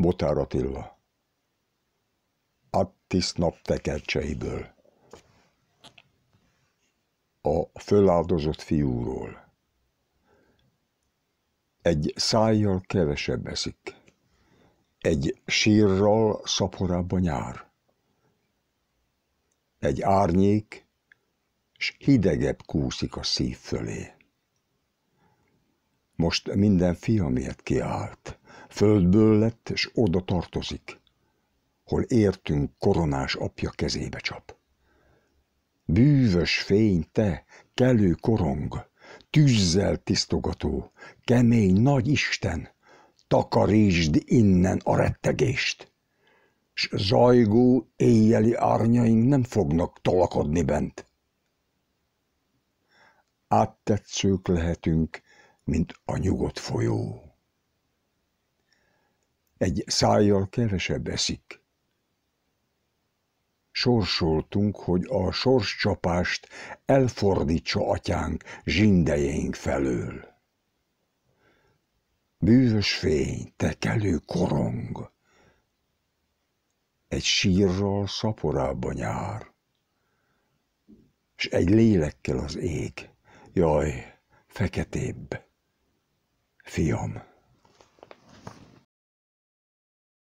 Botár Attila. Attis tekercseiből. A föláldozott fiúról. Egy szájjal kevesebb eszik, egy sírral szaporább a nyár, egy árnyék, s hidegebb kúszik a szív fölé. Most minden fiamért kiállt, Földből lett, és oda tartozik, hol értünk koronás apja kezébe csap. Bűvös fény te, kelő korong, tűzzel tisztogató, kemény nagy Isten, takarítsd innen a rettegést, s zajgó éjjeli árnyaink nem fognak tolakodni bent. Áttetszők lehetünk, mint a nyugodt folyó egy szájjal kevesebb eszik. Sorsoltunk, hogy a sorscsapást elfordítsa atyánk zsindejeink felől. Bűvös fény, tekelő korong, egy sírral szaporában jár, és egy lélekkel az ég, jaj, feketébb, fiam.